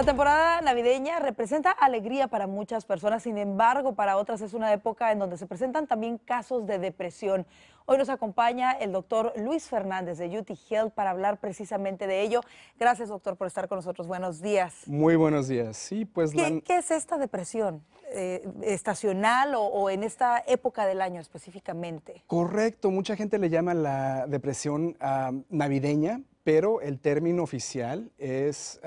La temporada navideña representa alegría para muchas personas, sin embargo, para otras es una época en donde se presentan también casos de depresión. Hoy nos acompaña el doctor Luis Fernández de UT Health para hablar precisamente de ello. Gracias, doctor, por estar con nosotros. Buenos días. Muy buenos días. Sí, pues. ¿Qué, es esta depresión? Eh, ¿Estacional o, en esta época del año específicamente? Correcto. Mucha gente le llama la depresión ah, navideña, pero el término oficial es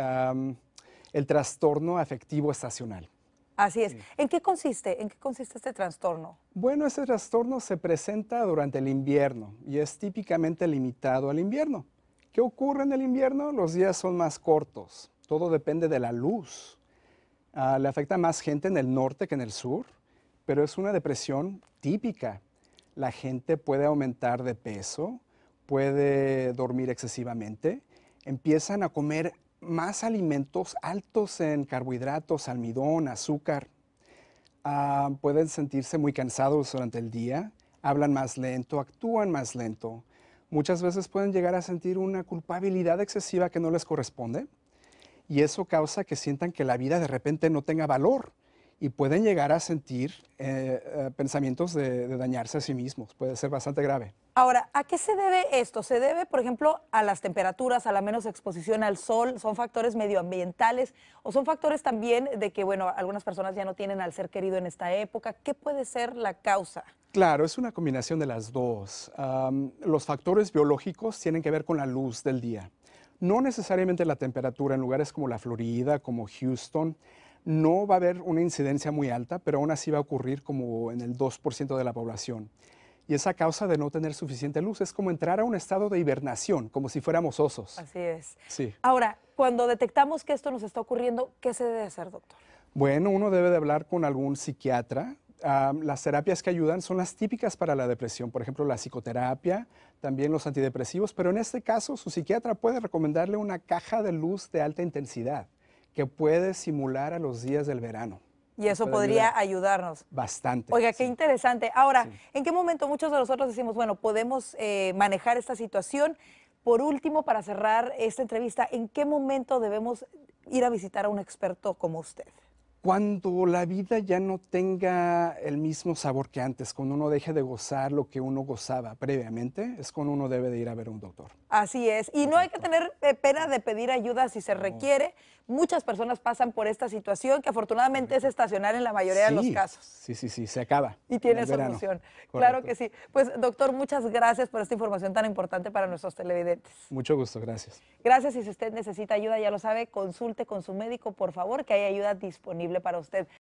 el trastorno afectivo estacional. Así es. ¿En qué consiste? ¿En qué consiste este trastorno? Bueno, este trastorno se presenta durante el invierno y es típicamente limitado al invierno. ¿Qué ocurre en el invierno? Los días son más cortos. Todo depende de la luz. Ah, le afecta más gente en el norte que en el sur, pero es una depresión típica. La gente puede aumentar de peso, puede dormir excesivamente, empiezan a comer más alimentos altos en carbohidratos, almidón, azúcar. Ah, pueden sentirse muy cansados durante el día, hablan más lento, actúan más lento. Muchas veces pueden llegar a sentir una culpabilidad excesiva que no les corresponde y eso causa que sientan que la vida de repente no tenga valor y pueden llegar a sentir eh, eh, pensamientos de, dañarse a sí mismos. Puede ser bastante grave. Ahora, ¿a qué se debe esto? ¿Se debe, por ejemplo, a las temperaturas, a la menos exposición al sol? ¿Son factores medioambientales o son factores también de que, bueno, algunas personas ya no tienen al ser querido en esta época? ¿Qué puede ser la causa? Claro, es una combinación de las dos. los factores biológicos tienen que ver con la luz del día. No necesariamente la temperatura en lugares como la Florida, como Houston, no va a haber una incidencia muy alta, pero aún así va a ocurrir como en el 2% de la población. Y esa causa de no tener suficiente luz. Es como entrar a un estado de hibernación, como si fuéramos osos. Así es. Sí. Ahora, cuando detectamos que esto nos está ocurriendo, ¿qué se debe hacer, doctor? Bueno, uno debe de hablar con algún psiquiatra. las terapias que ayudan son las típicas para la depresión, por ejemplo, la psicoterapia, también los antidepresivos, pero en este caso su psiquiatra puede recomendarle una caja de luz de alta intensidad que puede simular a los días del verano. Y eso podría ayudarnos. Bastante. Oiga, qué interesante. Ahora, ¿en qué momento muchos de nosotros decimos, bueno, podemos eh, manejar esta situación? Por último, para cerrar esta entrevista, ¿en qué momento debemos ir a visitar a un experto como usted? cuando la vida ya no tenga el mismo sabor que antes, cuando uno deje de gozar lo que uno gozaba previamente, es cuando uno debe de ir a ver a un doctor. Así es, y no hay que tener eh, pena de pedir ayuda si se requiere. Muchas personas pasan por esta situación que afortunadamente es estacional en la mayoría de los casos. Sí, sí, sí, se acaba. Y tiene solución. Claro que sí. Pues doctor, muchas gracias por esta información tan importante para nuestros televidentes. Mucho gusto, gracias. Gracias, y si usted necesita ayuda, ya lo sabe, consulte con su médico, por favor, que hay ayuda disponible para usted.